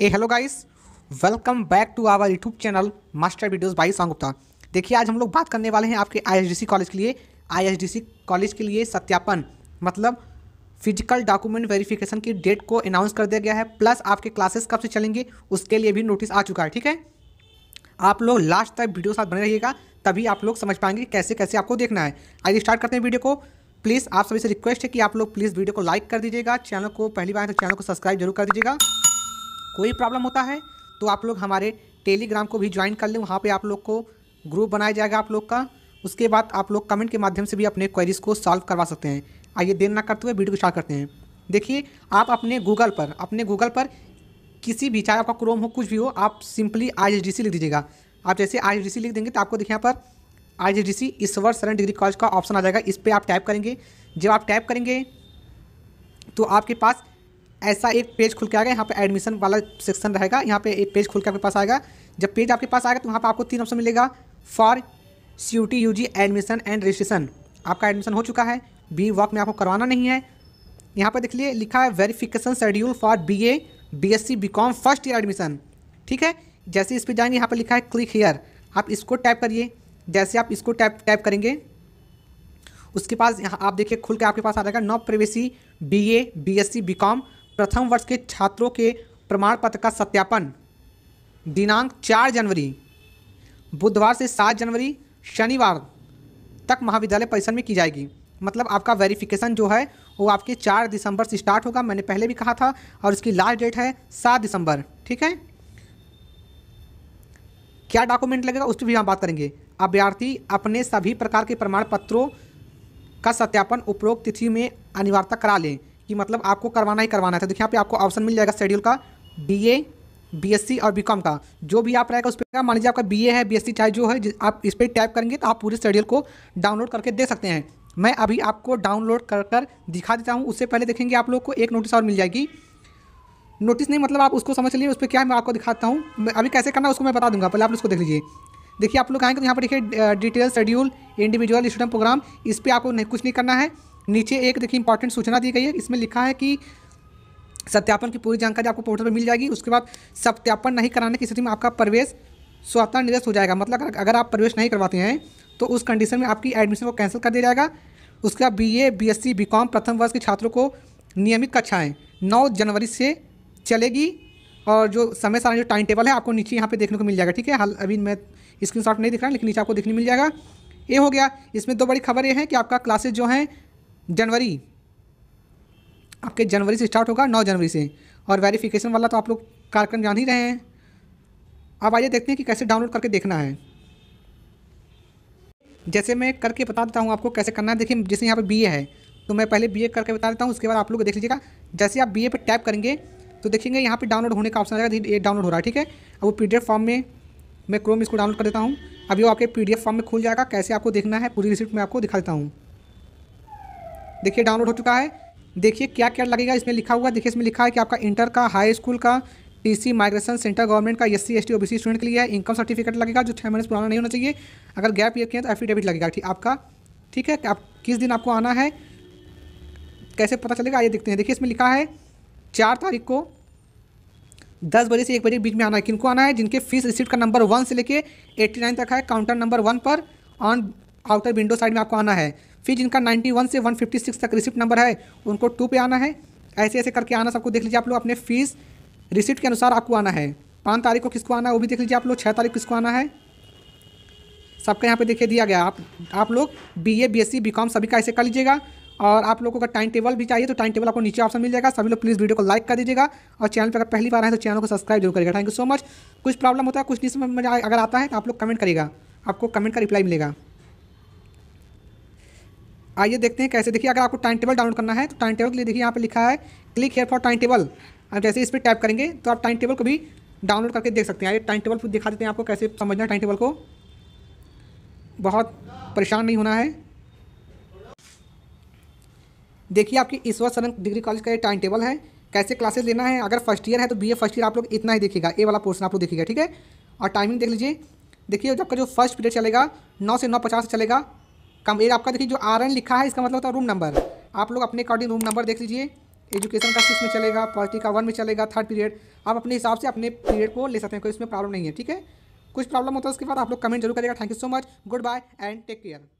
A hello guys welcome back to our YouTube channel master videos by Gupta देखिए आज हम लोग बात करने वाले हैं आपके आईएसडीसी कॉलेज के लिए आईएसडीसी कॉलेज के लिए सत्यापन मतलब फिजिकल डॉक्यूमेंट वेरिफिकेशन की डेट को अनाउंस कर दिया गया है प्लस आपके क्लासेस कब से चलेंगे उसके लिए भी नोटिस आ चुका है ठीक है आप लोग लास्ट तक वीडियो साथ बने रहिएगा तभी आप लोग समझ पाएंगे कैसे कैसे आपको देखना है आइए स्टार्ट करते हैं वीडियो को प्लीज़ आप सभी से रिक्वेस्ट है कि आप लोग प्लीज़ वीडियो को लाइक कर दीजिएगा चैनल को पहली बार तो चैनल को सब्सक्राइब जरूर कर दीजिएगा कोई प्रॉब्लम होता है तो आप लोग हमारे टेलीग्राम को भी ज्वाइन कर लें वहाँ पर आप लोग को ग्रुप बनाया जाएगा आप लोग का उसके बाद आप लोग कमेंट के माध्यम से भी अपने क्वेरीज को सॉल्व करवा सकते हैं आइए देर ना करते हुए वीडियो को स्टार्ट करते हैं देखिए आप अपने गूगल पर अपने गूगल पर किसी भी चाहे आपका क्रोम हो कुछ भी हो आप सिंपली आई लिख दीजिएगा आप जैसे आई लिख देंगे तो आपको देखिए यहाँ पर आई ईश्वर शरण डिग्री कॉलेज का ऑप्शन आ जाएगा इस पर आप टाइप करेंगे जब आप टाइप करेंगे तो आपके पास ऐसा एक पेज खुल के आएगा यहाँ पे एडमिशन वाला सेक्शन रहेगा यहाँ पे एक पेज खुल के आपके पास आएगा जब पेज आपके पास आएगा तो वहाँ पे आपको तीन ऑप्शन मिलेगा for C U T U G admission and registration आपका एडमिशन हो चुका है बी वर्क में आपको करवाना नहीं है यहाँ पर देख लिए लिखा है verification schedule for B A B S C B com first year admission ठीक है जैसे इस पर जाएंगे यहाँ पर लिखा है क्लिक हेयर आप इसको टाइप करिए जैसे आप इसको टाइप टाइप करेंगे उसके पास यहाँ आप देखिए खुल के आपके पास आ जाएगा नॉ प्रवेसी B A B S C B com प्रथम वर्ष के छात्रों के प्रमाण पत्र का सत्यापन दिनांक चार जनवरी बुधवार से सात जनवरी शनिवार तक महाविद्यालय परिसर में की जाएगी मतलब आपका वेरिफिकेशन जो है वो आपके चार दिसंबर से स्टार्ट होगा मैंने पहले भी कहा था और इसकी लास्ट डेट है सात दिसंबर ठीक है क्या डॉक्यूमेंट लगेगा उस पर भी हम बात करेंगे अभ्यर्थी अपने सभी प्रकार के प्रमाण पत्रों का सत्यापन उपरोक्त तिथि में अनिवार्यता करा लें कि मतलब आपको करवाना ही करवाना था तो देखिए यहाँ पे आपको ऑप्शन मिल जाएगा शेड्यूल का बी ए सी और कॉम का जो भी आप रहेगा उस पर मान लीजिए आपका ए है सी चाहे जो है आप इस पर टैप करेंगे तो आप पूरे शेड्यूल को डाउनलोड करके दे सकते हैं मैं अभी आपको डाउनलोड कर कर दिखा देता हूँ उससे पहले देखेंगे आप लोग को एक नोटिस और मिल जाएगी नोटिस नहीं मतलब आप उसको समझ लीजिए उस पर क्या है मैं आपको दिखाता हूँ अभी कैसे करना उसको मैं बता दूंगा पहले आप उसको देख लीजिए देखिए आप लोग आएंगे तो यहाँ पर देखिए detail schedule individual student program इस पर आपको नहीं कुछ नहीं करना है नीचे एक देखिए इंपॉर्टेंट सूचना दी गई है इसमें लिखा है कि सत्यापन की पूरी जानकारी आपको पोर्टल पर मिल जाएगी उसके बाद सत्यापन नहीं कराने की स्थिति में आपका प्रवेश स्वतः निरस्त हो जाएगा मतलब अगर आप प्रवेश नहीं करवाते हैं तो उस कंडीशन में आपकी एडमिशन को कैंसिल कर दिया जाएगा उसके बाद B A B S C B com प्रथम वर्ष के छात्रों को नियमित कक्षाएँ नौ जनवरी से चलेगी और जो समय सारा जो टाइम टेबल है आपको नीचे यहाँ पे देखने को मिल जाएगा ठीक है हाल अभी मैं स्क्रीनशॉट नहीं दिख रहा लेकिन नीचे आपको देखने मिल जाएगा ये हो गया इसमें दो बड़ी खबर ये है कि आपका क्लासेज जो हैं जनवरी आपके जनवरी से स्टार्ट होगा नौ जनवरी से और वेरिफिकेशन वाला तो आप लोग कार्यक्रम जान ही रहे हैं अब आइए देखते हैं कि कैसे डाउनलोड करके देखना है जैसे मैं करके बता देता हूँ आपको कैसे करना है देखिए जैसे यहाँ पर बी है तो मैं पहले बी करके बता देता हूँ उसके बाद आप लोग देख लीजिएगा जैसे आप बी पर टैप करेंगे तो देखेंगे यहाँ पर डाउनलोड होने का ऑप्शन आएगा ये डाउनलोड हो रहा है ठीक है अब वो पी फॉर्म में मैं क्रोम इसको डाउनलोड कर देता हूँ अब वो आपके पीडीएफ फॉर्म में खुल जाएगा कैसे आपको देखना है पूरी रिसिप्ट मैं आपको दिखा देता हूँ देखिए डाउनलोड हो चुका है देखिए क्या क्या लगेगा इसमें लिखा हुआ देखिए इसमें लिखा है कि आपका इंटर का हाई स्कूल का टीसी माइग्रेशन सेंटर गवर्नमेंट का S C S T student के लिए है इनकम सर्टिफिकेट लगेगा जो छः महीने पुराना नहीं होना चाहिए अगर गैप ये किया तो एफिडेविट लगेगा ठीक आपका ठीक है आप किस दिन आपको आना है कैसे पता चलेगा आइए देखते हैं देखिए इसमें लिखा है चार तारीख को दस बजे से एक बजे के बीच में आना है किनको आना है जिनके फीस रिसिप्ट का नंबर वन से लेकर एट्टी नाइन तक है काउंटर नंबर वन पर ऑन आउटर विंडो साइड में आपको आना है फिर जिनका 91 से 156 तक रिसिप्ट नंबर है उनको टू पे आना है ऐसे ऐसे करके आना सबको देख लीजिए आप लोग अपने फीस रिसिप्ट के अनुसार आपको आना है पाँच तारीख को किसको आना है वो भी देख लीजिए आप लोग छः तारीख किसको आना है सबका यहाँ पे देखे दिया गया आप आप लोग B A B S C सभी का ऐसे कर लीजिएगा और आप लोगों का अगर टाइम टेबल भी चाहिए तो टाइम टेबल आपको नीचे ऑप्शन मिल जाएगा सभी लोग प्लीज़ वीडियो को लाइक कर दीजिएगा और चैनल पर अगर पहली बार है तो चैनल को सब्सक्राइब जरूर करेगा थैंक यू सो मच कुछ प्रॉब्लम होता है कुछ नहीं समझ में अगर आता है तो आप लोग कमेंट करेगा आपको कमेंट का रिप्लाई मिलेगा आइए देखते हैं कैसे देखिए अगर आपको टाइम टेबल डाउनलोड करना है तो टाइम टेबल के लिए देखिए यहाँ पे लिखा है click here for time table आप जैसे इस पर टाइप करेंगे तो आप टाइम टेबल को भी डाउनलोड करके देख सकते हैं ये टाइम टेबल दिखा देते हैं आपको कैसे समझना है टाइम टेबल को बहुत परेशान नहीं होना है देखिए आपकी ईश्वर सरन डिग्री कॉलेज का ये टाइम टेबल है कैसे क्लासेस लेना है अगर फर्स्ट ईयर है तो बी फर्स्ट ईयर आप लोग इतना ही देखिएगा ए वाला पोर्सन आप लोग देखिएगा ठीक है और टाइमिंग देख लीजिए देखिए आपका जो फर्स्ट पीरियड चलेगा नौ से नौ पचास चलेगा कम ये आपका देखिए जो आर लिखा है इसका मतलब होता है रूम नंबर आप लोग अपने अकॉर्डिंग रूम नंबर देख लीजिए एजुकेशन का सिक्स में चलेगा पॉलिटी का वन में चलेगा थर्ड पीरियड आप अपने हिसाब से अपने पीरियड को ले सकते हैं कोई इसमें प्रॉब्लम नहीं है ठीक है कुछ प्रॉब्लम होता है उसके बाद आप लोग कमेंट जरूर करेगा thank you so much good bye and take care